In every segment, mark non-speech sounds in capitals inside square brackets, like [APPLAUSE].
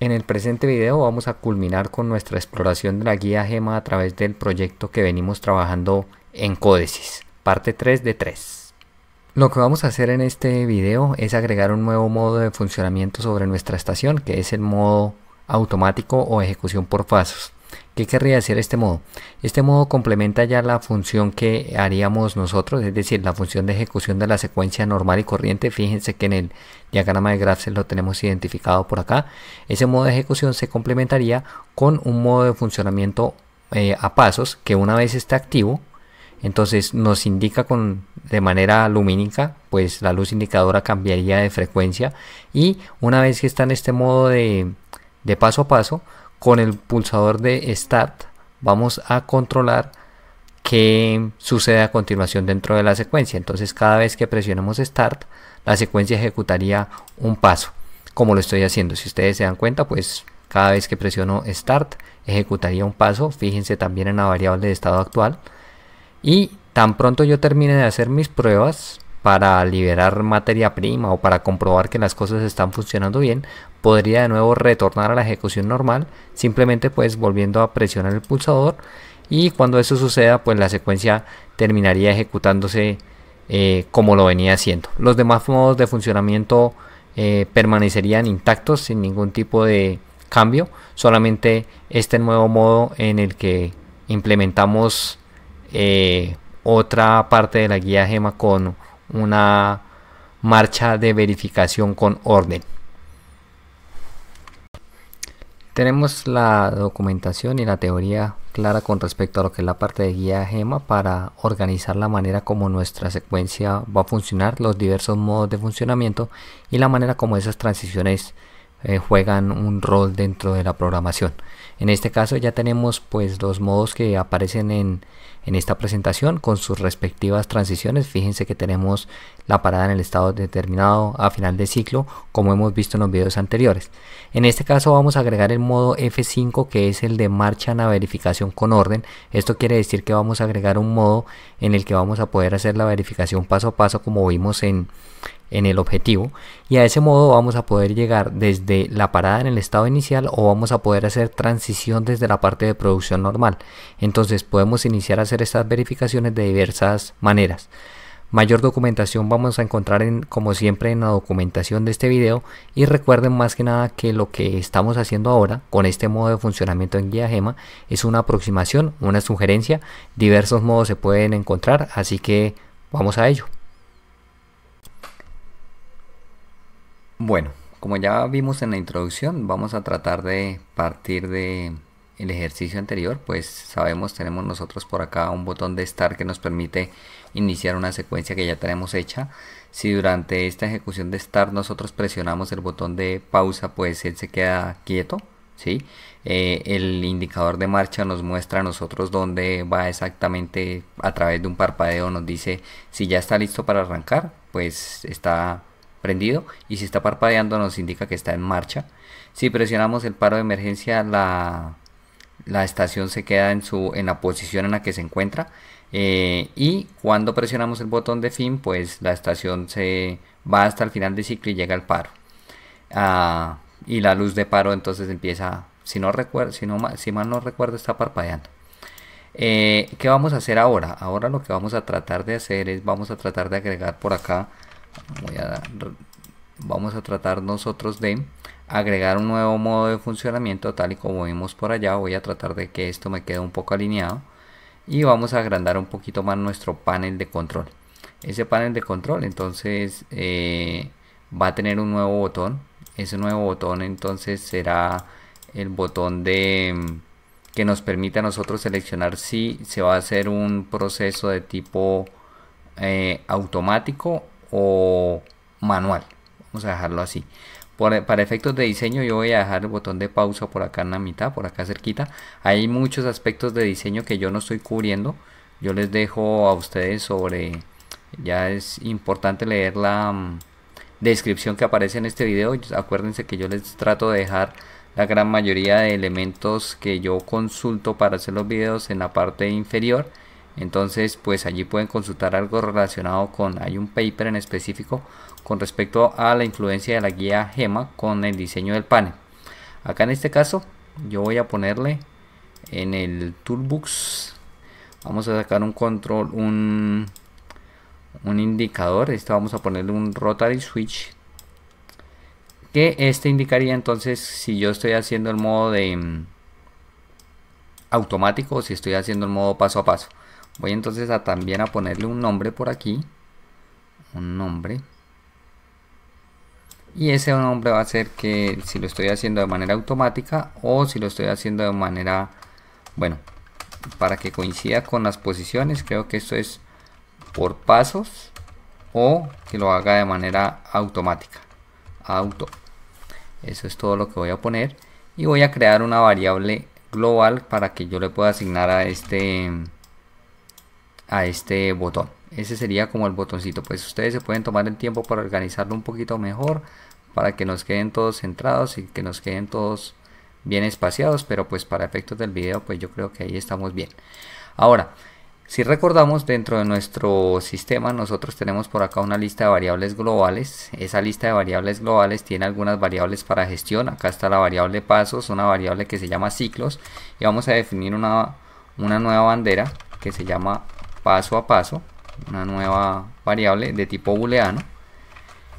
En el presente video vamos a culminar con nuestra exploración de la guía GEMA a través del proyecto que venimos trabajando en Códices, parte 3 de 3. Lo que vamos a hacer en este video es agregar un nuevo modo de funcionamiento sobre nuestra estación que es el modo automático o ejecución por pasos. ¿Qué querría hacer este modo? Este modo complementa ya la función que haríamos nosotros, es decir, la función de ejecución de la secuencia normal y corriente. Fíjense que en el diagrama de Graphs lo tenemos identificado por acá. Ese modo de ejecución se complementaría con un modo de funcionamiento eh, a pasos que una vez está activo, entonces nos indica con, de manera lumínica, pues la luz indicadora cambiaría de frecuencia y una vez que está en este modo de paso a paso, con el pulsador de Start vamos a controlar qué sucede a continuación dentro de la secuencia. Entonces cada vez que presionemos Start, la secuencia ejecutaría un paso, como lo estoy haciendo. Si ustedes se dan cuenta, pues cada vez que presiono Start, ejecutaría un paso. Fíjense también en la variable de estado actual. Y tan pronto yo termine de hacer mis pruebas, para liberar materia prima o para comprobar que las cosas están funcionando bien, podría de nuevo retornar a la ejecución normal, simplemente pues volviendo a presionar el pulsador y cuando eso suceda pues la secuencia terminaría ejecutándose eh, como lo venía haciendo. Los demás modos de funcionamiento eh, permanecerían intactos sin ningún tipo de cambio, solamente este nuevo modo en el que implementamos eh, otra parte de la guía GEMA con una marcha de verificación con orden. Tenemos la documentación y la teoría clara con respecto a lo que es la parte de guía GEMA para organizar la manera como nuestra secuencia va a funcionar, los diversos modos de funcionamiento y la manera como esas transiciones eh, juegan un rol dentro de la programación. En este caso ya tenemos pues los modos que aparecen en en esta presentación con sus respectivas transiciones. Fíjense que tenemos la parada en el estado determinado a final de ciclo como hemos visto en los videos anteriores. En este caso vamos a agregar el modo F5 que es el de marcha a la verificación con orden. Esto quiere decir que vamos a agregar un modo en el que vamos a poder hacer la verificación paso a paso como vimos en en el objetivo y a ese modo vamos a poder llegar desde la parada en el estado inicial o vamos a poder hacer transición desde la parte de producción normal entonces podemos iniciar a hacer estas verificaciones de diversas maneras mayor documentación vamos a encontrar en, como siempre en la documentación de este video y recuerden más que nada que lo que estamos haciendo ahora con este modo de funcionamiento en guía gema es una aproximación una sugerencia diversos modos se pueden encontrar así que vamos a ello Bueno, como ya vimos en la introducción, vamos a tratar de partir de el ejercicio anterior, pues sabemos, tenemos nosotros por acá un botón de start que nos permite iniciar una secuencia que ya tenemos hecha. Si durante esta ejecución de start nosotros presionamos el botón de pausa, pues él se queda quieto. ¿sí? Eh, el indicador de marcha nos muestra a nosotros dónde va exactamente a través de un parpadeo, nos dice si ya está listo para arrancar, pues está y si está parpadeando nos indica que está en marcha. Si presionamos el paro de emergencia la, estación se queda en, su, en la posición en la que se encuentra eh, y cuando presionamos el botón de fin pues la estación se va hasta el final del ciclo y llega al paro. Ah, y la luz de paro entonces empieza, si, no recuerdo, si, no, si mal no recuerdo está parpadeando. Eh, ¿Qué vamos a hacer ahora? Ahora lo que vamos a tratar de hacer es, vamos a tratar de agregar por acá vamos a tratar nosotros de agregar un nuevo modo de funcionamiento tal y como vimos por allá voy a tratar de que esto me quede un poco alineado y vamos a agrandar un poquito más nuestro panel de control ese panel de control entonces eh, va a tener un nuevo botón ese nuevo botón entonces será el botón de mm, que nos permite a nosotros seleccionar si se va a hacer un proceso de tipo eh, automático o manual. Vamos a dejarlo así. E, para efectos de diseño yo voy a dejar el botón de pausa por acá en la mitad, por acá cerquita. Hay muchos aspectos de diseño que yo no estoy cubriendo. Yo les dejo a ustedes sobre... Ya es importante leer la mm, descripción que aparece en este video. Acuérdense que yo les trato de dejar la gran mayoría de elementos que yo consulto para hacer los videos en la parte inferior entonces, pues allí pueden consultar algo relacionado con, hay un paper en específico con respecto a la influencia de la guía GEMA con el diseño del panel. Acá en este caso, yo voy a ponerle en el Toolbox, vamos a sacar un control, un, indicador, este vamos a ponerle un Rotary Switch, que este indicaría entonces si yo estoy haciendo el modo de mm, automático o si estoy haciendo el modo paso a paso voy entonces a también a ponerle un nombre por aquí un nombre y ese nombre va a ser que si lo estoy haciendo de manera automática o si lo estoy haciendo de manera bueno para que coincida con las posiciones creo que esto es por pasos o que lo haga de manera automática auto eso es todo lo que voy a poner y voy a crear una variable global para que yo le pueda asignar a este a este botón. Ese sería como el botoncito. Pues ustedes se pueden tomar el tiempo para organizarlo un poquito mejor. Para que nos queden todos centrados y que nos queden todos bien espaciados. Pero pues para efectos del video pues yo creo que ahí estamos bien. Ahora, si recordamos dentro de nuestro sistema nosotros tenemos por acá una lista de variables globales. Esa lista de variables globales tiene algunas variables para gestión. Acá está la variable pasos, una variable que se llama ciclos. Y vamos a definir una, una nueva bandera que se llama paso a paso, una nueva variable de tipo booleano.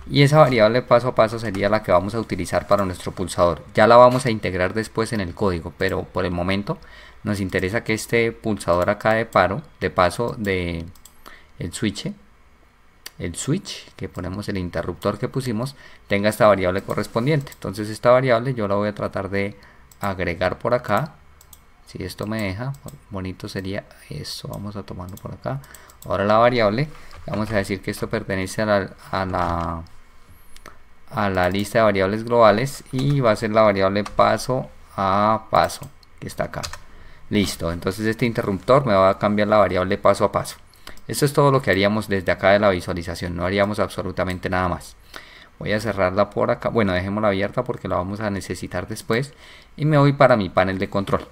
Y esa variable paso a paso sería la que vamos a utilizar para nuestro pulsador. Ya la vamos a integrar después en el código, pero por el momento nos interesa que este pulsador acá de paro, de paso de el switch, el switch que ponemos el interruptor que pusimos, tenga esta variable correspondiente. Entonces esta variable yo la voy a tratar de agregar por acá si esto me deja bonito sería eso, vamos a tomarlo por acá ahora la variable vamos a decir que esto pertenece a la, a la, a la lista de variables globales y va a ser la variable paso a paso que está acá listo entonces este interruptor me va a cambiar la variable paso a paso esto es todo lo que haríamos desde acá de la visualización no haríamos absolutamente nada más voy a cerrarla por acá bueno dejémosla abierta porque la vamos a necesitar después y me voy para mi panel de control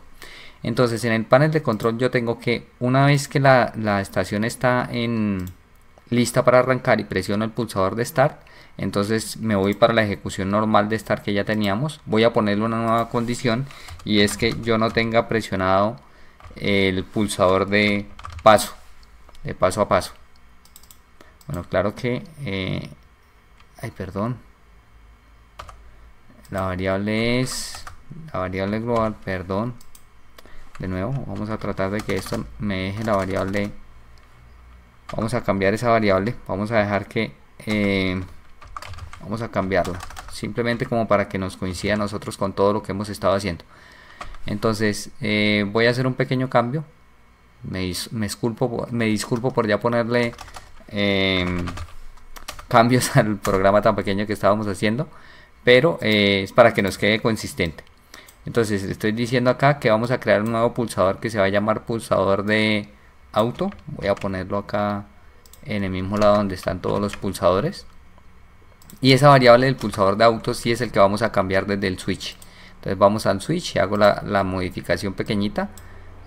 entonces en el panel de control yo tengo que una vez que la, estación está en lista para arrancar y presiono el pulsador de Start, entonces me voy para la ejecución normal de Start que ya teníamos. Voy a ponerle una nueva condición y es que yo no tenga presionado el pulsador de paso, de paso a paso. Bueno, claro que... Eh, ay, perdón. La variable es... La variable global, perdón de nuevo vamos a tratar de que esto me deje la variable vamos a cambiar esa variable vamos a dejar que eh, vamos a cambiarla simplemente como para que nos coincida nosotros con todo lo que hemos estado haciendo entonces eh, voy a hacer un pequeño cambio me, disculpo, me disculpo por ya ponerle em, cambios [LAUGHS] al programa tan pequeño que estábamos haciendo pero eh, es para que nos quede consistente entonces estoy diciendo acá que vamos a crear un nuevo pulsador que se va a llamar pulsador de auto. Voy a ponerlo acá en el mismo lado donde están todos los pulsadores. Y esa variable del pulsador de auto sí es el que vamos a cambiar desde el switch. Entonces vamos al switch y hago la, modificación pequeñita.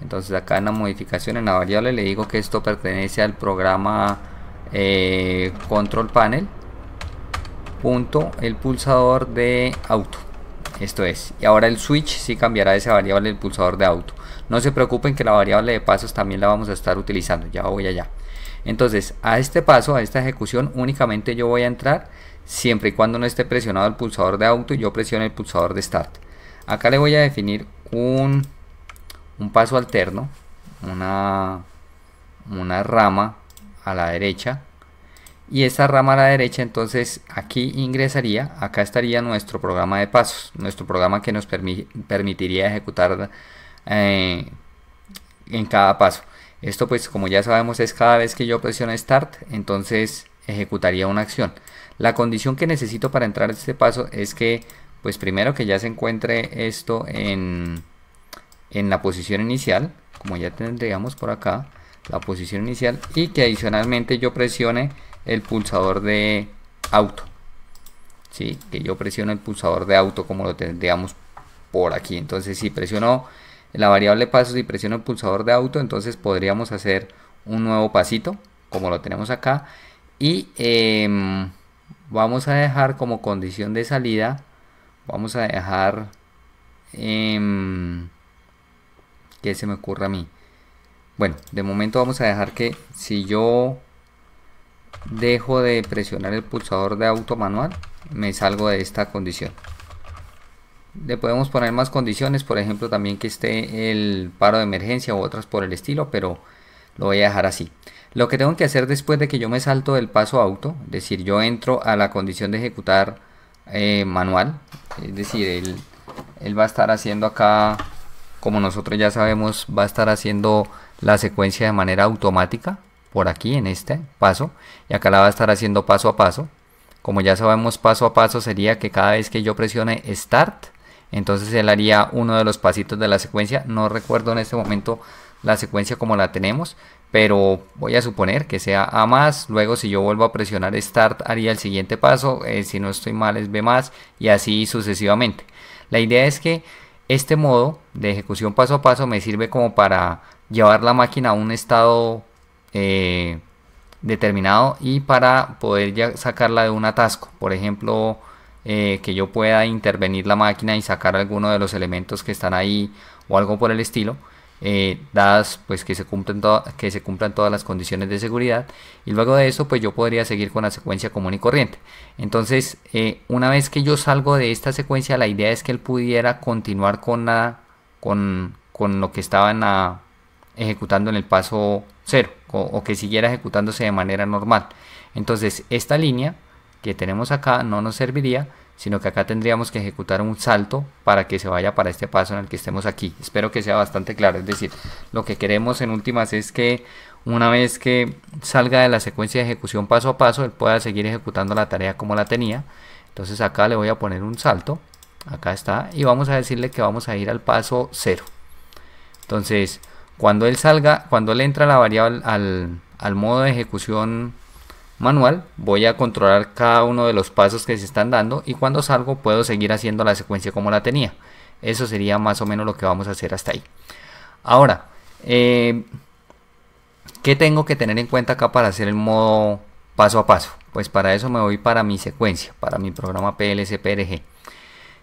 Entonces acá en la modificación en la variable le digo que esto pertenece al programa eh, control panel punto el pulsador de auto esto es, y ahora el switch sí cambiará esa variable del pulsador de auto. No se preocupen que la variable de pasos también la vamos a estar utilizando, ya voy allá. Entonces, a este paso, a esta ejecución, únicamente yo voy a entrar siempre y cuando no esté presionado el pulsador de auto y yo presione el pulsador de start. Acá le voy a definir un, paso alterno, una, una rama a la derecha y esta rama a la derecha entonces aquí ingresaría, acá estaría nuestro programa de pasos, nuestro programa que nos permitiría ejecutar eh, en cada paso. Esto pues como ya sabemos es cada vez que yo presiono Start, entonces ejecutaría una acción. La condición que necesito para entrar a este paso es que pues primero que ya se encuentre esto en, en la posición inicial, como ya tendríamos por acá la posición inicial y que adicionalmente yo presione el pulsador de auto. ¿sí? Que yo presiono el pulsador de auto como lo tendríamos por aquí. Entonces si presiono la variable pasos y presiono el pulsador de auto, entonces podríamos hacer un nuevo pasito como lo tenemos acá. Y em, vamos a dejar como condición de salida, vamos a dejar... Em, que se me ocurra a mí bueno de momento vamos a dejar que si yo dejo de presionar el pulsador de auto manual me salgo de esta condición le podemos poner más condiciones por ejemplo también que esté el paro de emergencia u otras por el estilo pero lo voy a dejar así lo que tengo que hacer después de que yo me salto del paso auto es decir yo entro a la condición de ejecutar eh, manual es decir él va a estar haciendo acá como nosotros ya sabemos va a estar haciendo la secuencia de manera automática por aquí en este paso y acá la va a estar haciendo paso a paso. Como ya sabemos paso a paso sería que cada vez que yo presione Start, entonces él haría uno de los pasitos de la secuencia. No recuerdo en este momento la secuencia como la tenemos, pero voy a suponer que sea A más, luego si yo vuelvo a presionar Start haría el siguiente paso, eh, si no estoy mal es B más y así sucesivamente. La idea es que este modo de ejecución paso a paso me sirve como para llevar la máquina a un estado eh, determinado y para poder ya sacarla de un atasco. Por ejemplo, eh, que yo pueda intervenir la máquina y sacar alguno de los elementos que están ahí o algo por el estilo. Eh, dadas pues que se, cumplen que se cumplan todas las condiciones de seguridad y luego de eso pues yo podría seguir con la secuencia común y corriente entonces una vez que yo salgo de esta secuencia la idea es que él pudiera continuar con la con lo que estaba en la ejecutando en el paso 0 o, que siguiera ejecutándose de manera normal. Entonces esta línea que tenemos acá no nos serviría sino que acá tendríamos que ejecutar un salto para que se vaya para este paso en el que estemos aquí. Espero que sea bastante claro, es decir, lo que queremos en últimas es que una vez que salga de la secuencia de ejecución paso a paso, él pueda seguir ejecutando la tarea como la tenía. Entonces acá le voy a poner un salto, acá está, y vamos a decirle que vamos a ir al paso 0. Entonces cuando él salga, cuando él entra la variable al, modo de ejecución manual, voy a controlar cada uno de los pasos que se están dando y cuando salgo puedo seguir haciendo la secuencia como la tenía. Eso sería más o menos lo que vamos a hacer hasta ahí. Ahora, eh, ¿qué tengo que tener en cuenta acá para hacer el modo paso a paso? Pues para eso me voy para mi secuencia, para mi programa PLC-PRG.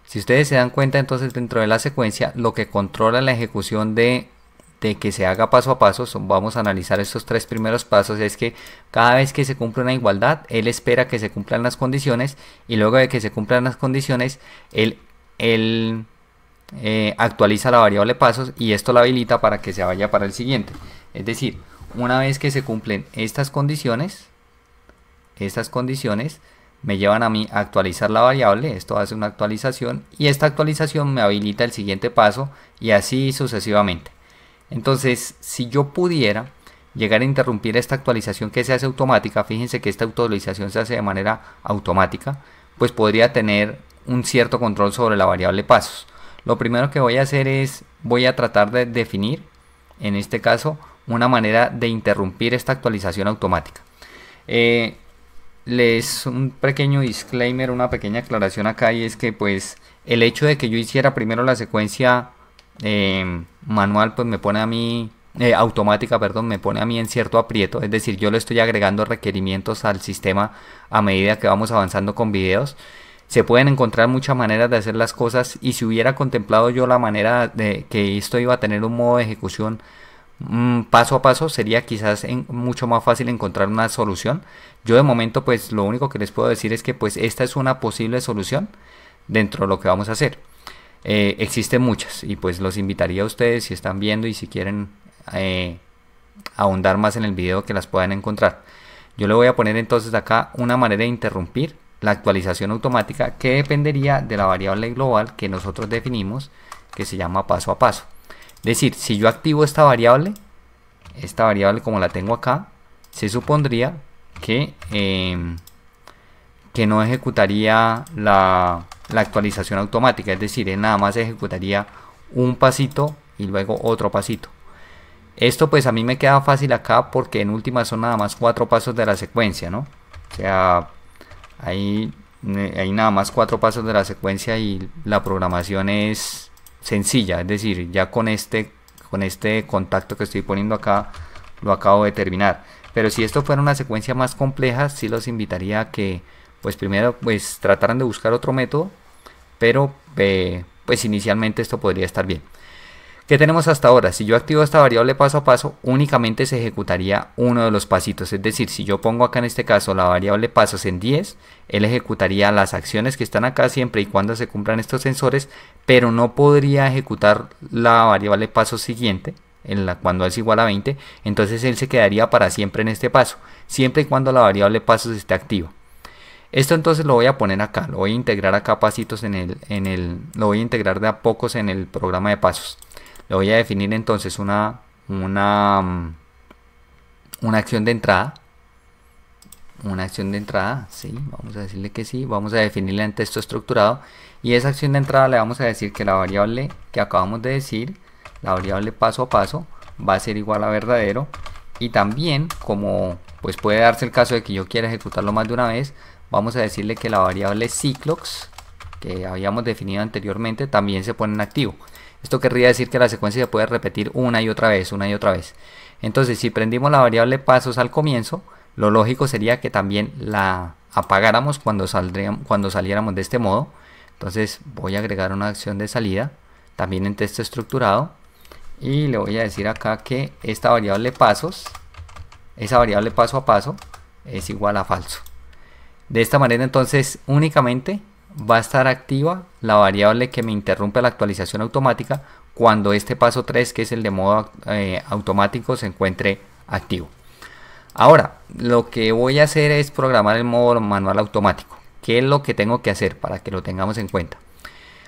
Si ustedes se dan cuenta, entonces dentro de la secuencia, lo que controla la ejecución de de que se haga paso a paso, vamos a analizar estos tres primeros pasos, es que cada vez que se cumple una igualdad, él espera que se cumplan las condiciones y luego de que se cumplan las condiciones, él, eh, actualiza la variable pasos y esto la habilita para que se vaya para el siguiente. Es decir, una vez que se cumplen estas condiciones, estas condiciones me llevan a mí a actualizar la variable, esto hace una actualización y esta actualización me habilita el siguiente paso y así sucesivamente. Entonces, si yo pudiera llegar a interrumpir esta actualización que se hace automática, fíjense que esta actualización se hace de manera automática, pues podría tener un cierto control sobre la variable pasos. Lo primero que voy a hacer es, voy a tratar de definir, en este caso, una manera de interrumpir esta actualización automática. Eh, les un pequeño disclaimer, una pequeña aclaración acá y es que pues el hecho de que yo hiciera primero la secuencia eh, manual pues me pone a mí, eh, automática, perdón, me pone a mí en cierto aprieto. Es decir, yo le estoy agregando requerimientos al sistema a medida que vamos avanzando con videos. Se pueden encontrar muchas maneras de hacer las cosas y si hubiera contemplado yo la manera de que esto iba a tener un modo de ejecución mm, paso a paso sería quizás en, mucho más fácil encontrar una solución. Yo de momento pues lo único que les puedo decir es que pues esta es una posible solución dentro de lo que vamos a hacer. Eh, existen muchas y pues los invitaría a ustedes si están viendo y si quieren eh, ahondar más en el video que las puedan encontrar. Yo le voy a poner entonces acá una manera de interrumpir la actualización automática que dependería de la variable global que nosotros definimos que se llama paso a paso. Es decir, si yo activo esta variable, esta variable como la tengo acá, se supondría que, eh, que no ejecutaría la, la actualización automática, es decir, nada más ejecutaría un pasito y luego otro pasito. Esto pues a mí me queda fácil acá porque en última son nada más cuatro pasos de la secuencia, ¿no? O sea, ahí hay eh, nada más cuatro pasos de la secuencia y la programación es sencilla, es decir, ya con este, con este contacto que estoy poniendo acá lo acabo de terminar. Pero si esto fuera una secuencia más compleja, sí los invitaría a que pues primero pues trataran de buscar otro método, pero eh, pues inicialmente esto podría estar bien. ¿Qué tenemos hasta ahora? Si yo activo esta variable paso a paso, únicamente se ejecutaría uno de los pasitos. Es decir, si yo pongo acá en este caso la variable pasos en 10, él ejecutaría las acciones que están acá siempre y cuando se cumplan estos sensores, pero no podría ejecutar la variable paso siguiente, en la, cuando es igual a 20, entonces él se quedaría para siempre en este paso, siempre y cuando la variable pasos esté activa. Esto entonces lo voy a poner acá, lo voy a integrar a capacitos en el, en el, lo voy a integrar de a pocos en el programa de pasos. Le voy a definir entonces una, una, mm, una acción de entrada. Una acción de entrada, sí, vamos a decirle que sí, vamos a definirle en texto estructurado. Y esa acción de entrada le vamos a decir que la variable que acabamos de decir, la variable paso a paso, va a ser igual a verdadero. Y también, como pues puede darse el caso de que yo quiera ejecutarlo más de una vez, vamos a decirle que la variable cyclox que habíamos definido anteriormente también se pone en activo. Esto querría decir que la secuencia se puede repetir una y otra vez, una y otra vez. Entonces, si prendimos la variable pasos al comienzo, lo lógico sería que también la apagáramos cuando, saldríamos, cuando saliéramos de este modo. Entonces, voy a agregar una acción de salida, también en texto estructurado. Y le voy a decir acá que esta variable pasos, esa variable paso a paso, es igual a falso. De esta manera entonces únicamente va a estar activa la variable que me interrumpe la actualización automática cuando este paso 3 que es el de modo eh, automático se encuentre activo. Ahora, lo que voy a hacer es programar el modo manual automático. ¿Qué es lo que tengo que hacer para que lo tengamos en cuenta?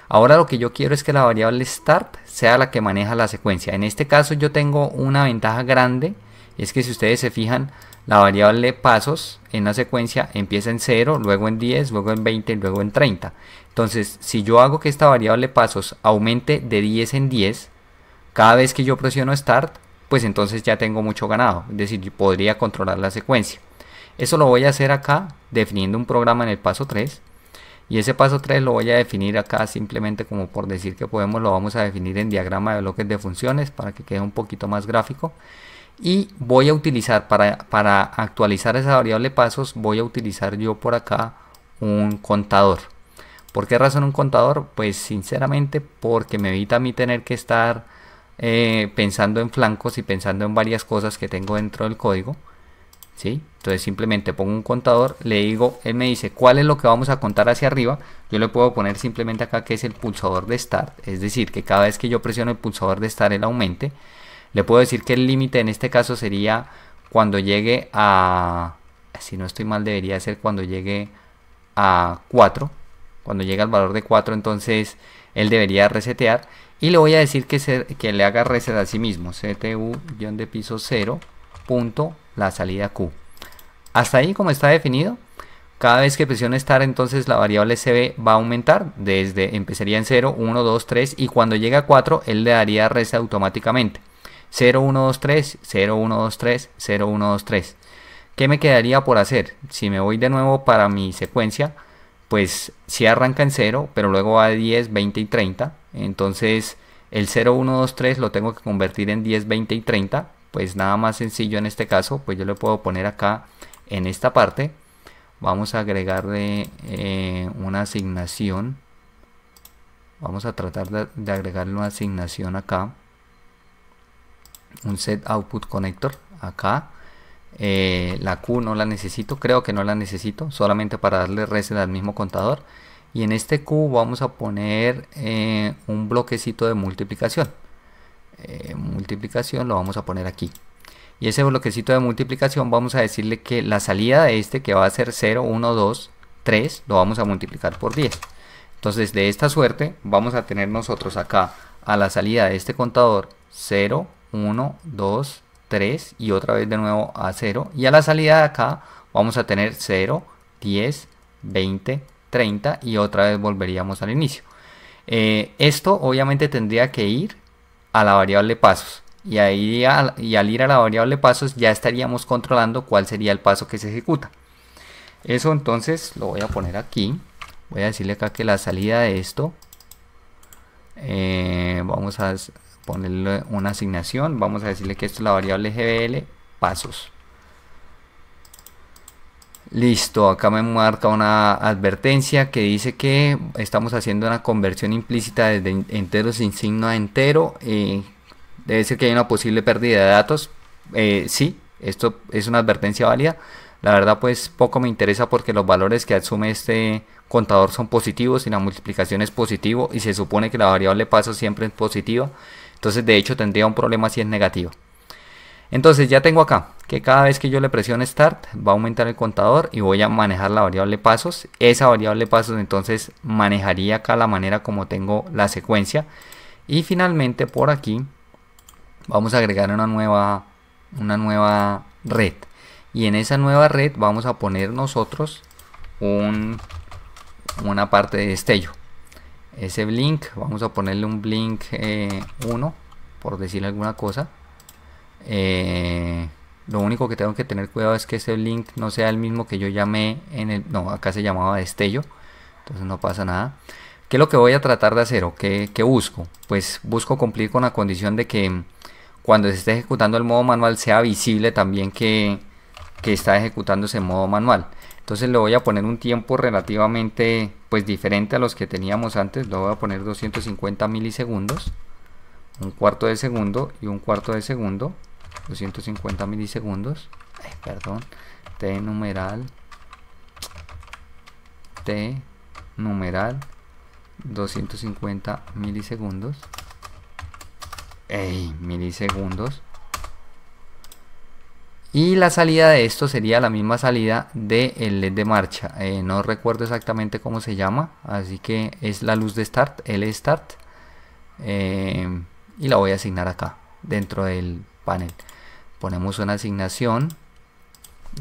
Ahora lo que yo quiero es que la variable start sea la que maneja la secuencia. En este caso yo tengo una ventaja grande, es que si ustedes se fijan, la variable pasos en la secuencia empieza en 0, luego en 10, luego en 20 y luego en 30. Entonces, si yo hago que esta variable pasos aumente de 10 en 10, cada vez que yo presiono Start, pues entonces ya tengo mucho ganado. Es decir, podría controlar la secuencia. Eso lo voy a hacer acá definiendo un programa en el paso 3. Y ese paso 3 lo voy a definir acá simplemente como por decir que podemos, lo vamos a definir en diagrama de bloques de funciones para que quede un poquito más gráfico y voy a utilizar para, actualizar esa variable pasos voy a utilizar yo por acá un contador ¿por qué razón un contador? pues sinceramente porque me evita a mí tener que estar eh, pensando en flancos y pensando en varias cosas que tengo dentro del código ¿sí? entonces simplemente pongo un contador le digo, él me dice cuál es lo que vamos a contar hacia arriba yo le puedo poner simplemente acá que es el pulsador de start es decir que cada vez que yo presiono el pulsador de start él aumente le puedo decir que el límite en este caso sería cuando llegue a... Si no estoy mal, debería ser cuando llegue a 4. Cuando llegue al valor de 4, entonces él debería resetear. Y le voy a decir que, que le haga reset a sí mismo. CTU-de piso 0. Punto, la salida Q. Hasta ahí como está definido. Cada vez que presione estar entonces la variable CB va a aumentar. Desde empezaría en 0, 1, 2, 3 y cuando llegue a 4 él le daría reset automáticamente. 0123, 0123, 0123. ¿Qué me quedaría por hacer? Si me voy de nuevo para mi secuencia, pues si arranca en 0, pero luego va a 10, 20 y 30. Entonces el 0123 lo tengo que convertir en 10, 20 y 30. Pues nada más sencillo en este caso, pues yo lo puedo poner acá en esta parte. Vamos a agregarle eh, una asignación. Vamos a tratar de agregarle una asignación acá un set output connector acá eh, la Q no la necesito, creo que no la necesito, solamente para darle reset al mismo contador. Y en este Q vamos a poner eh, un bloquecito de multiplicación. Eh, multiplicación lo vamos a poner aquí. Y ese bloquecito de multiplicación vamos a decirle que la salida de este que va a ser 0, 1, 2, 3, lo vamos a multiplicar por 10. Entonces de esta suerte vamos a tener nosotros acá a la salida de este contador 0, 1, 2, 3 y otra vez de nuevo a 0. Y a la salida de acá vamos a tener 0, 10, 20, 30 y otra vez volveríamos al inicio. Eh, esto obviamente tendría que ir a la variable pasos. Y, ahí y al ir a la variable pasos ya estaríamos controlando cuál sería el paso que se ejecuta. Eso entonces lo voy a poner aquí. Voy a decirle acá que la salida de esto. Eh, vamos a ponerle una asignación, vamos a decirle que esto es la variable gbl pasos. Listo, acá me marca una advertencia que dice que estamos haciendo una conversión implícita desde entero sin signo a entero. Eh, debe ser que hay una posible pérdida de datos. si, eh, sí, esto es una advertencia válida. La verdad pues poco me interesa porque los valores que asume este contador son positivos y la multiplicación es positivo y se supone que la variable paso siempre es positiva. Entonces de hecho tendría un problema si es negativo. Entonces ya tengo acá que cada vez que yo le presione Start va a aumentar el contador y voy a manejar la variable pasos. Esa variable pasos entonces manejaría acá la manera como tengo la secuencia. Y finalmente por aquí vamos a agregar una nueva, una nueva red. Y en esa nueva red vamos a poner nosotros un, una parte de destello ese blink vamos a ponerle un blink 1 eh, por decir alguna cosa eh, lo único que tengo que tener cuidado es que ese blink no sea el mismo que yo llamé en el no acá se llamaba destello entonces no pasa nada ¿Qué es lo que voy a tratar de hacer o qué, busco? Pues busco cumplir con la condición de que cuando se esté ejecutando el modo manual sea visible también que, está ejecutándose ese modo manual entonces le voy a poner un tiempo relativamente pues diferente a los que teníamos antes le voy a poner 250 milisegundos un cuarto de segundo y un cuarto de segundo 250 milisegundos perdón t numeral t numeral 250 milisegundos Ey, milisegundos y la salida de esto sería la misma salida del LED de marcha eh, no recuerdo exactamente cómo se llama así que es la luz de start el start eh, y la voy a asignar acá dentro del panel ponemos una asignación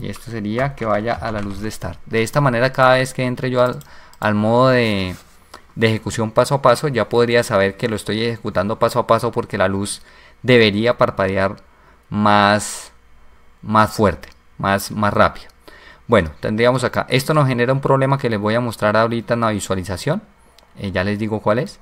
y esto sería que vaya a la luz de start de esta manera cada vez que entre yo al, modo de, de ejecución paso a paso ya podría saber que lo estoy ejecutando paso a paso porque la luz debería parpadear más más fuerte, más, más rápido. Bueno, tendríamos acá, esto nos genera un problema que les voy a mostrar ahorita en la visualización, eh, ya les digo cuál es,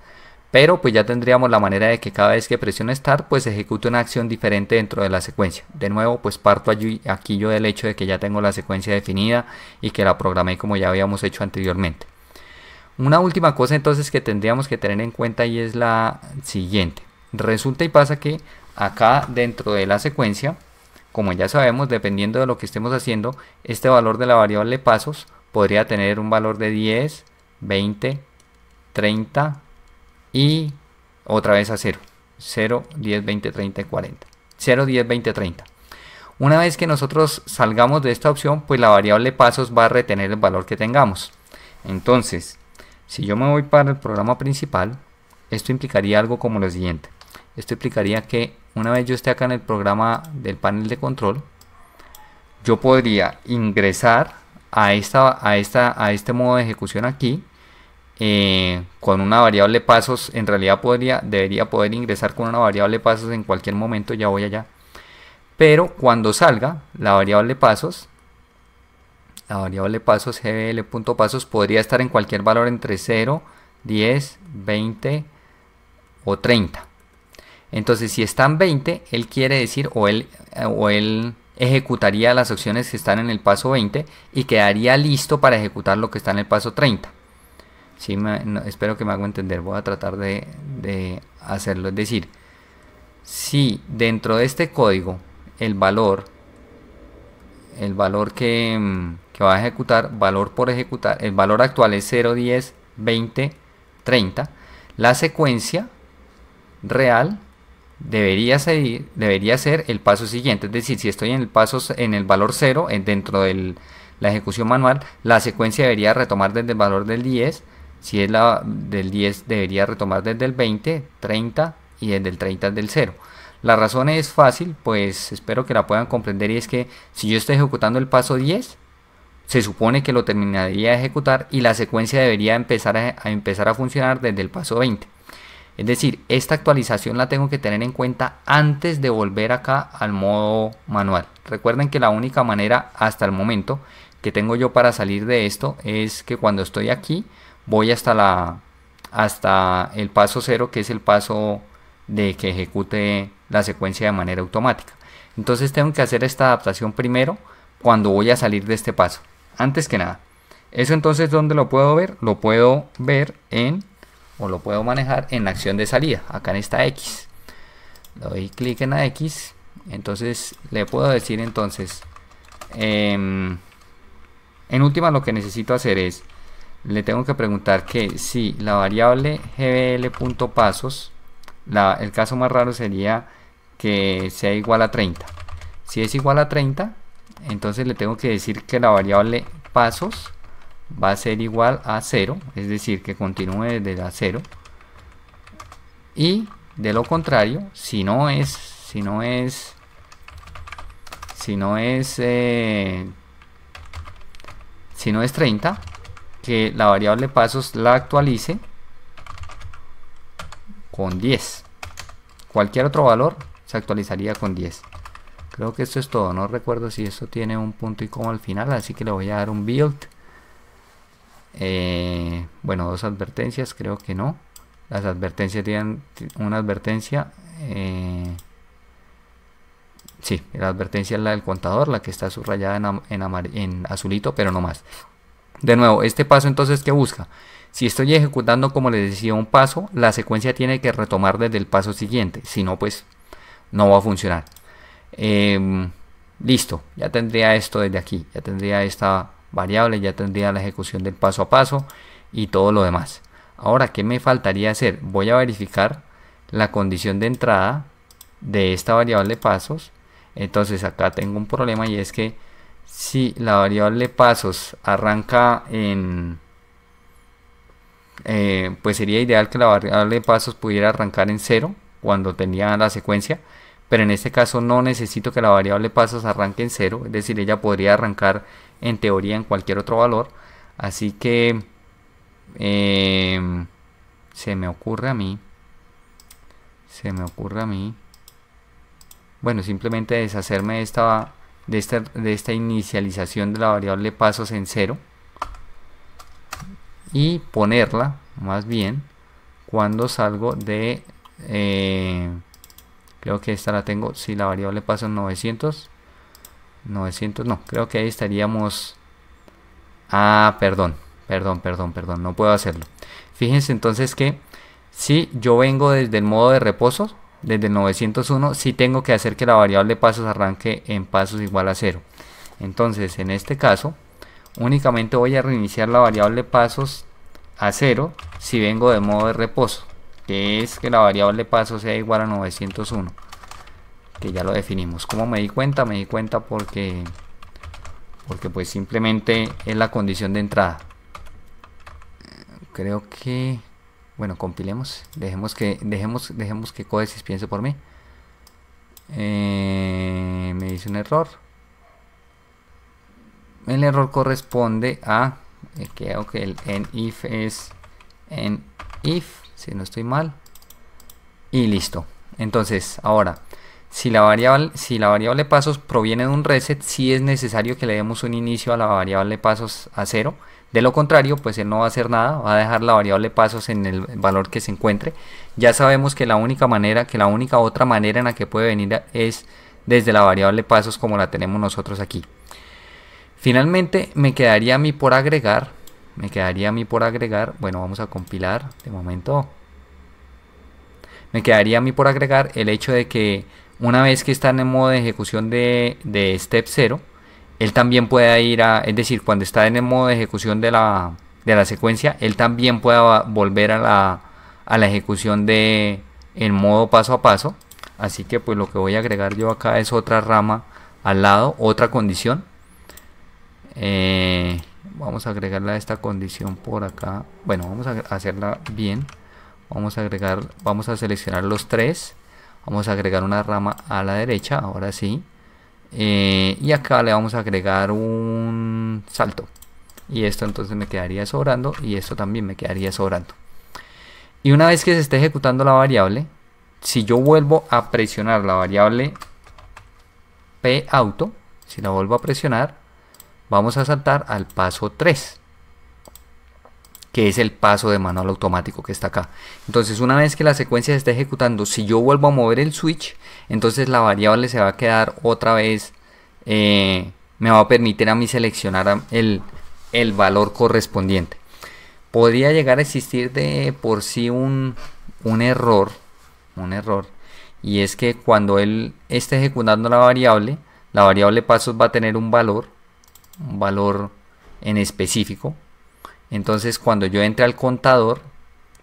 pero pues ya tendríamos la manera de que cada vez que presione Start, pues ejecute una acción diferente dentro de la secuencia. De nuevo, pues parto allí, aquí yo del hecho de que ya tengo la secuencia definida y que la programé como ya habíamos hecho anteriormente. Una última cosa entonces que tendríamos que tener en cuenta y es la siguiente. Resulta y pasa que acá dentro de la secuencia como ya sabemos, dependiendo de lo que estemos haciendo, este valor de la variable pasos podría tener un valor de 10, 20, 30 y otra vez a 0. 0, 10, 20, 30 40. 0, 10, 20, 30. Una vez que nosotros salgamos de esta opción, pues la variable pasos va a retener el valor que tengamos. Entonces, si yo me voy para el programa principal, esto implicaría algo como lo siguiente. Esto implicaría que una vez yo esté acá en el programa del panel de control, yo podría ingresar a, esta, a, esta, a este modo de ejecución aquí eh, con una variable pasos. En realidad podría, debería poder ingresar con una variable pasos en cualquier momento, ya voy allá. Pero cuando salga la variable pasos, la variable pasos gbl.pasos podría estar en cualquier valor entre 0, 10, 20 o 30. Entonces, si están 20, él quiere decir o él, eh, o él ejecutaría las opciones que están en el paso 20 y quedaría listo para ejecutar lo que está en el paso 30. espero que me hago entender, voy a tratar de, hacerlo. Es decir, si dentro de este código el valor, el valor que, mm, que va a ejecutar, valor por ejecutar, el valor actual es 0, 10, 20, 30, la secuencia real debería ser, debería ser el paso siguiente. Es decir, si estoy en el paso en el valor 0, eh, dentro de la ejecución manual, la secuencia debería retomar desde el valor del 10. Si es la del 10, debería retomar desde el 20, 30 y desde el 30 del 0. La razón es fácil, pues espero que la puedan comprender y es que si yo estoy ejecutando el paso 10, se supone que lo terminaría de ejecutar y la secuencia debería empezar empezar a funcionar desde el paso 20. Es decir, esta actualización la tengo que tener en cuenta antes de volver acá al modo manual. Recuerden que la única manera hasta el momento que tengo yo para salir de esto es que cuando estoy aquí voy hasta, la, hasta el paso 0 que es el paso de que ejecute la secuencia de manera automática. Entonces tengo que hacer esta adaptación primero cuando voy a salir de este paso. Antes que nada. Eso entonces ¿dónde lo puedo ver? Lo puedo ver en o lo puedo manejar en la acción de salida, acá en esta X. le Doy clic en la X, entonces le puedo decir entonces, em, en última lo que necesito hacer es, le tengo que preguntar que si la variable gbl.pasos, el caso más raro sería que sea igual a 30. Si es igual a 30, entonces le tengo que decir que la variable pasos va a ser igual a 0, es decir, que continúe desde la 0. Y de lo contrario, si no es, si no es, si no es, eh, si no es 30, que la variable pasos la actualice con 10. Cualquier otro valor se actualizaría con 10. Creo que esto es todo, no recuerdo si esto tiene un punto y coma al final, así que le voy a dar un build. Eh, bueno, dos advertencias, creo que no. Las advertencias tienen una advertencia. Eh, sí, la advertencia es la del contador, la que está subrayada en, azulito, pero no más. De nuevo, este paso entonces que busca. Si estoy ejecutando, como les decía, un paso, la secuencia tiene que retomar desde el paso siguiente. Si no, pues no va a funcionar. Em, listo, ya tendría esto desde aquí. Ya tendría esta variables, ya tendría la ejecución del paso a paso y todo lo demás. Ahora, ¿qué me faltaría hacer? Voy a verificar la condición de entrada de esta variable pasos. Entonces acá tengo un problema y es que si la variable pasos arranca en... Eh, pues sería ideal que la variable de pasos pudiera arrancar en 0 cuando tenía la secuencia pero en este caso no necesito que la variable pasos arranque en 0 es decir ella podría arrancar en teoría en cualquier otro valor. Así que em, se me ocurre a mí, se me ocurre a mí, bueno, simplemente deshacerme de esta, de esta, inicialización de la variable pasos en cero y ponerla más bien cuando salgo de eh, creo que esta la tengo si la variable pasos 900 900, no, creo que ahí estaríamos... Ah, perdón, perdón, perdón, perdón, no puedo hacerlo. Fíjense entonces que si yo vengo desde el modo de reposo, desde el 901, si tengo que hacer que la variable pasos arranque en pasos igual a 0. Entonces, en este caso, únicamente voy a reiniciar la variable pasos a 0 si vengo de modo de reposo, que es que la variable pasos sea igual a 901 que ya lo definimos. ¿Cómo me di cuenta? Me di cuenta porque, porque pues simplemente es la condición de entrada. Creo que, bueno, compilemos, dejemos que, dejemos, dejemos que Codesis piense por mí. Eh, me dice un error. El error corresponde a, eh, creo que el en if es en if, si no estoy mal. Y listo. Entonces, ahora, si la, variable, si la variable pasos proviene de un reset, sí es necesario que le demos un inicio a la variable pasos a cero. De lo contrario, pues él no va a hacer nada, va a dejar la variable pasos en el valor que se encuentre. Ya sabemos que la única manera, que la única otra manera en la que puede venir es desde la variable pasos como la tenemos nosotros aquí. Finalmente me quedaría a mí por agregar, me quedaría a mí por agregar, bueno vamos a compilar de momento, me quedaría a mí por agregar el hecho de que una vez que está en el modo de ejecución de, step 0, él también puede ir a, es decir, cuando está en el modo de ejecución de la, secuencia, él también pueda volver a la, a la ejecución de en modo paso a paso. Así que pues lo que voy a agregar yo acá es otra rama al lado, otra condición. Eh, vamos a agregarla a esta condición por acá. Bueno, vamos a hacerla bien. Vamos a agregar, vamos a seleccionar los tres vamos a agregar una rama a la derecha ahora sí eh, y acá le vamos a agregar un salto y esto entonces me quedaría sobrando y esto también me quedaría sobrando y una vez que se esté ejecutando la variable si yo vuelvo a presionar la variable p auto si la vuelvo a presionar vamos a saltar al paso 3 que es el paso de manual automático que está acá. Entonces una vez que la secuencia se está ejecutando, si yo vuelvo a mover el switch, entonces la variable se va a quedar otra vez, eh, me va a permitir a mí seleccionar el, valor correspondiente. Podría llegar a existir de por sí un, un error, un error, y es que cuando él esté ejecutando la variable, la variable pasos va a tener un valor, un valor en específico, entonces cuando yo entre al contador,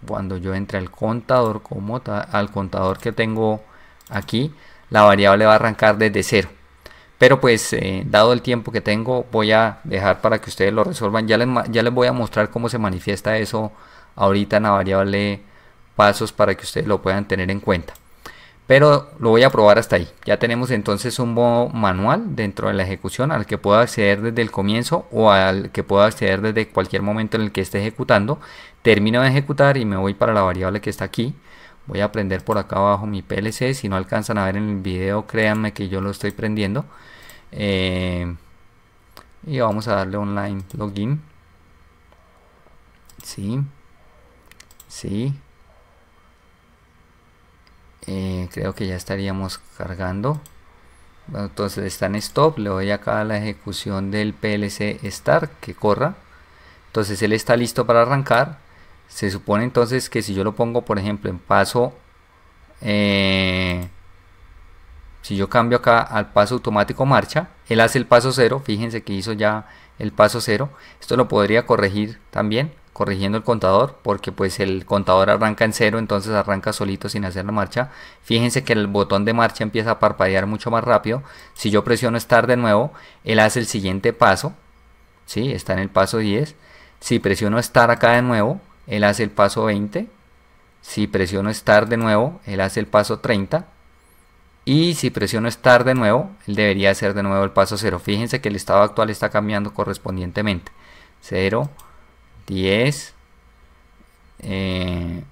cuando yo entre al contador como al contador que tengo aquí, la variable va a arrancar desde cero. Pero pues eh, dado el tiempo que tengo voy a dejar para que ustedes lo resuelvan. Ya les, ya les voy a mostrar cómo se manifiesta eso ahorita en la variable pasos para que ustedes lo puedan tener en cuenta pero lo voy a probar hasta ahí. Ya tenemos entonces un modo manual dentro de la ejecución al que puedo acceder desde el comienzo o al que puedo acceder desde cualquier momento en el que esté ejecutando. Termino de ejecutar y me voy para la variable que está aquí. Voy a prender por acá abajo mi PLC. Si no alcanzan a ver en el video, créanme que yo lo estoy prendiendo. Eh, y vamos a darle online login. Sí. Sí. Eh, creo que ya estaríamos cargando entonces está en stop le doy acá la ejecución del plc start que corra entonces él está listo para arrancar se supone entonces que si yo lo pongo por ejemplo en paso eh, si yo cambio acá al paso automático marcha él hace el paso 0 fíjense que hizo ya el paso cero esto lo podría corregir también corrigiendo el contador, porque pues el contador arranca en cero, entonces arranca solito sin hacer la marcha. Fíjense que el botón de marcha empieza a parpadear mucho más rápido. Si yo presiono estar de nuevo, él hace el siguiente paso, Si, Está en el paso 10. Si presiono estar acá de nuevo, él hace el paso 20. Si presiono estar de nuevo, él hace el paso 30. Y si presiono estar de nuevo, él debería hacer de nuevo el paso 0. Fíjense que el estado actual está cambiando correspondientemente. 0, 10, 20,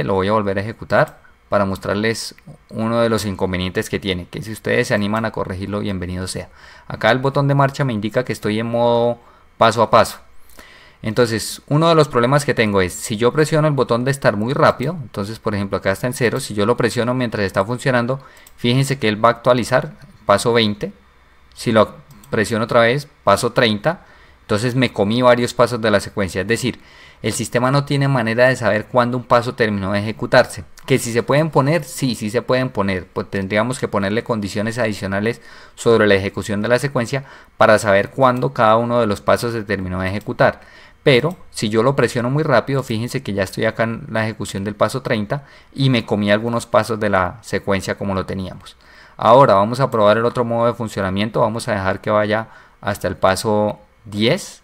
eh, lo voy a volver a ejecutar para mostrarles uno de los inconvenientes que tiene, que si ustedes se animan a corregirlo, bienvenido sea. Acá el botón de marcha me indica que estoy en modo paso a paso. Entonces, uno de los problemas que tengo es, si yo presiono el botón de estar muy rápido, entonces por ejemplo acá está en 0, si yo lo presiono mientras está funcionando, fíjense que él va a actualizar, paso 20, si lo presiono otra vez, paso 30, entonces me comí varios pasos de la secuencia. Es decir, el sistema no tiene manera de saber cuándo un paso terminó de ejecutarse. Que si se pueden poner, sí, sí se pueden poner. Pues tendríamos que ponerle condiciones adicionales sobre la ejecución de la secuencia para saber cuándo cada uno de los pasos se terminó de ejecutar. Pero si yo lo presiono muy rápido, fíjense que ya estoy acá en la ejecución del paso 30 y me comí algunos pasos de la secuencia como lo teníamos. Ahora vamos a probar el otro modo de funcionamiento. Vamos a dejar que vaya hasta el paso 10.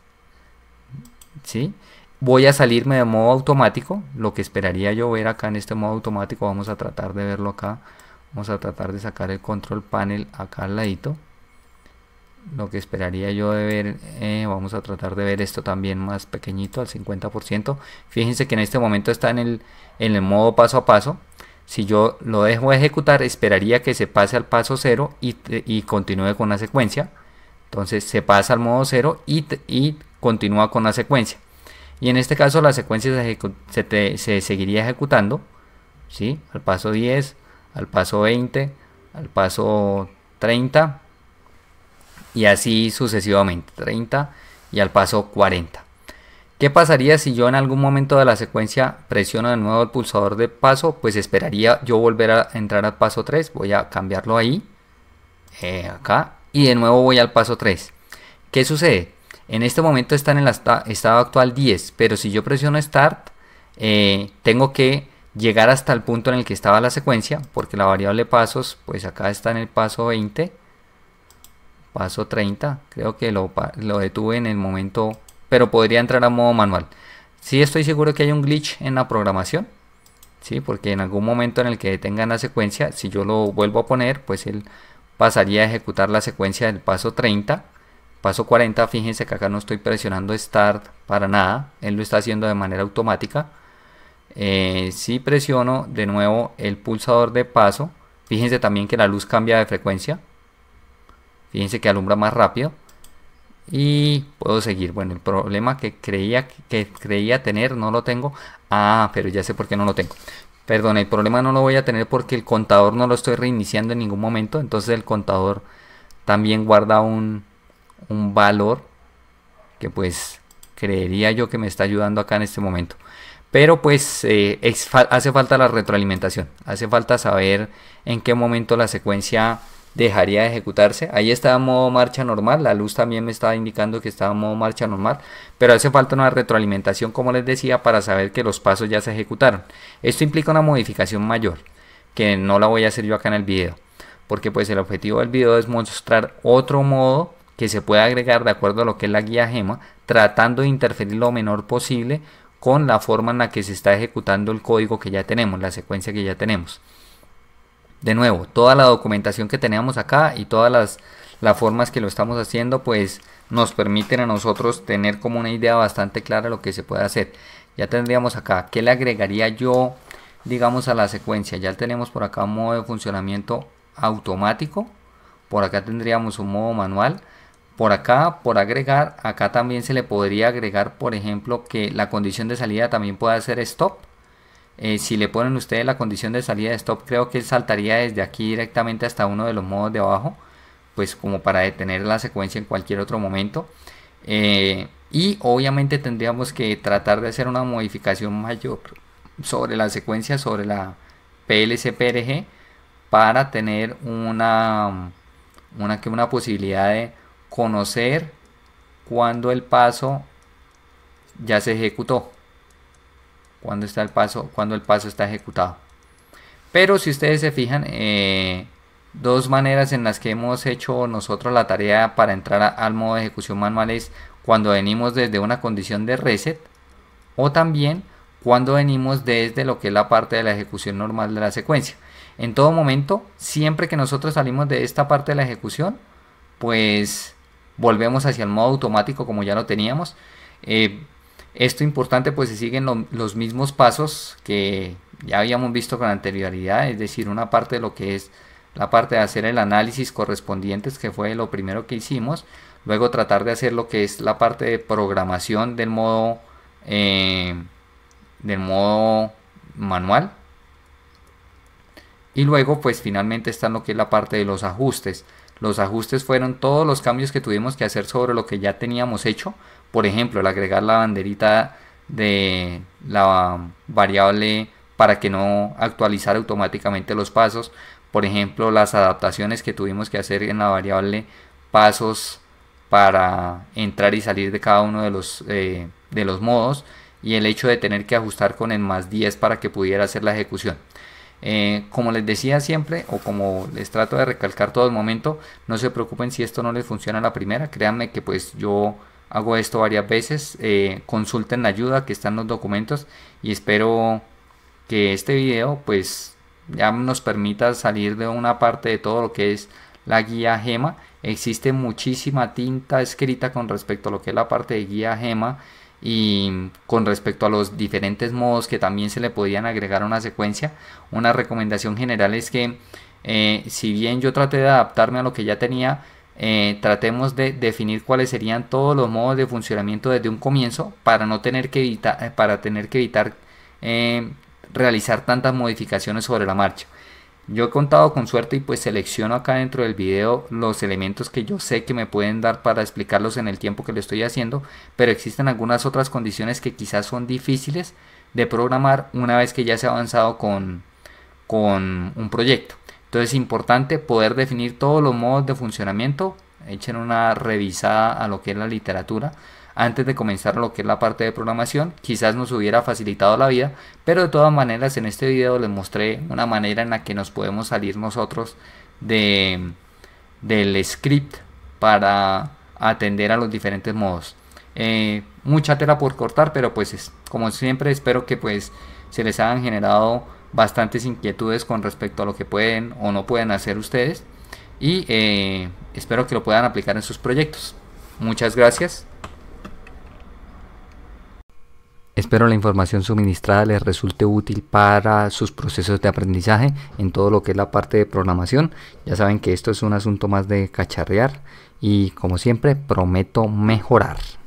¿Sí? Voy a salirme de modo automático. Lo que esperaría yo ver acá en este modo automático. Vamos a tratar de verlo acá. Vamos a tratar de sacar el control panel acá al ladito. Lo que esperaría yo de ver, eh, vamos a tratar de ver esto también más pequeñito, al 50%. Fíjense que en este momento está en el, en el modo paso a paso. Si yo lo dejo ejecutar, esperaría que se pase al paso 0 y, y continúe con la secuencia. Entonces se pasa al modo 0 y, y continúa con la secuencia. Y en este caso la secuencia se, seguiría ejecutando ¿sí? al paso 10, al paso 20, al paso 30 y así sucesivamente 30 y al paso 40. ¿Qué pasaría si yo en algún momento de la secuencia presiono de nuevo el pulsador de paso? Pues esperaría yo volver a entrar al paso 3. Voy a cambiarlo ahí. Eh, acá y de nuevo voy al paso 3. ¿Qué sucede? En este momento está en el estado actual 10, pero si yo presiono Start, eh, tengo que llegar hasta el punto en el que estaba la secuencia, porque la variable pasos, pues acá está en el paso 20, paso 30, creo que lo, detuve en el momento, pero podría entrar a modo manual. si estoy seguro que hay un glitch en la programación, ¿sí? porque en algún momento en el que detengan la secuencia, si yo lo vuelvo a poner, pues el pasaría a ejecutar la secuencia del paso 30. Paso 40, fíjense que acá no estoy presionando Start para nada, él lo está haciendo de manera automática. Eh, si presiono de nuevo el pulsador de paso, fíjense también que la luz cambia de frecuencia. Fíjense que alumbra más rápido. Y puedo seguir. Bueno, el problema que creía, que creía tener no lo tengo. Ah, pero ya sé por qué no lo tengo. Perdón, el problema no lo voy a tener porque el contador no lo estoy reiniciando en ningún momento. Entonces el contador también guarda un, valor que pues creería yo que me está ayudando acá en este momento. Pero pues eh, hace falta la retroalimentación, hace falta saber en qué momento la secuencia dejaría de ejecutarse. Ahí está modo marcha normal, la luz también me estaba indicando que estaba en modo marcha normal, pero hace falta una retroalimentación como les decía para saber que los pasos ya se ejecutaron. Esto implica una modificación mayor, que no la voy a hacer yo acá en el video, porque pues el objetivo del video es mostrar otro modo que se puede agregar de acuerdo a lo que es la guía gema, tratando de interferir lo menor posible con la forma en la que se está ejecutando el código que ya tenemos, la secuencia que ya tenemos. De nuevo, toda la documentación que tenemos acá y todas las, formas que lo estamos haciendo, pues nos permiten a nosotros tener como una idea bastante clara de lo que se puede hacer. Ya tendríamos acá, ¿qué le agregaría yo, digamos, a la secuencia? Ya tenemos por acá un modo de funcionamiento automático. Por acá tendríamos un modo manual. Por acá, por agregar, acá también se le podría agregar, por ejemplo, que la condición de salida también pueda ser stop. Eh, si le ponen ustedes la condición de salida de stop, creo que saltaría desde aquí directamente hasta uno de los modos de abajo, pues como para detener la secuencia en cualquier otro momento. Eh, y obviamente tendríamos que tratar de hacer una modificación mayor sobre la secuencia, sobre la PLC-PRG, para tener una, una, una posibilidad de conocer cuando el paso ya se ejecutó cuando, está el, paso, cuando el paso está ejecutado. Pero si ustedes se fijan, eh, dos maneras en las que hemos hecho nosotros la tarea para entrar al modo de ejecución manual es cuando venimos desde una condición de reset o también cuando venimos desde lo que es la parte de la ejecución normal de la secuencia. En todo momento, siempre que nosotros salimos de esta parte de la ejecución, pues volvemos hacia el modo automático como ya lo teníamos. Eh, esto importante pues se siguen los mismos pasos que ya habíamos visto con anterioridad, es decir, una parte de lo que es la parte de hacer el análisis correspondiente, que fue lo primero que hicimos, luego tratar de hacer lo que es la parte de programación del modo eh, del modo manual y luego pues finalmente está lo que es la parte de los ajustes los ajustes fueron todos los cambios que tuvimos que hacer sobre lo que ya teníamos hecho. Por ejemplo, el agregar la banderita de la variable para que no actualizara automáticamente los pasos. Por ejemplo, las adaptaciones que tuvimos que hacer en la variable pasos para entrar y salir de cada uno de los, eh, de los modos y el hecho de tener que ajustar con el más 10 para que pudiera hacer la ejecución. Eh, como les decía siempre, o como les trato de recalcar todo el momento, no se preocupen si esto no les funciona a la primera. Créanme que pues yo hago esto varias veces. Eh, consulten la ayuda que están los documentos y espero que este video pues ya nos permita salir de una parte de todo lo que es la guía GEMA. Existe muchísima tinta escrita con respecto a lo que es la parte de guía GEMA. Y con respecto a los diferentes modos que también se le podían agregar a una secuencia, una recomendación general es que eh, si bien yo traté de adaptarme a lo que ya tenía, eh, tratemos de definir cuáles serían todos los modos de funcionamiento desde un comienzo para no tener que evitar, para tener que evitar eh, realizar tantas modificaciones sobre la marcha. Yo he contado con suerte y pues selecciono acá dentro del video los elementos que yo sé que me pueden dar para explicarlos en el tiempo que lo estoy haciendo, pero existen algunas otras condiciones que quizás son difíciles de programar una vez que ya se ha avanzado con, con un proyecto. Entonces es importante poder definir todos los modos de funcionamiento, echen una revisada a lo que es la literatura antes de comenzar lo que es la parte de programación, quizás nos hubiera facilitado la vida, pero de todas maneras en este video les mostré una manera en la que nos podemos salir nosotros del script para atender a los diferentes modos. Eh, mucha tela por cortar, pero pues como siempre espero que pues se les hayan generado bastantes inquietudes con respecto a lo que pueden o no pueden hacer ustedes y eh, espero que lo puedan aplicar en sus proyectos. Muchas gracias. Espero la información suministrada les resulte útil para sus procesos de aprendizaje en todo lo que es la parte de programación. Ya saben que esto es un asunto más de cacharrear y como siempre prometo mejorar.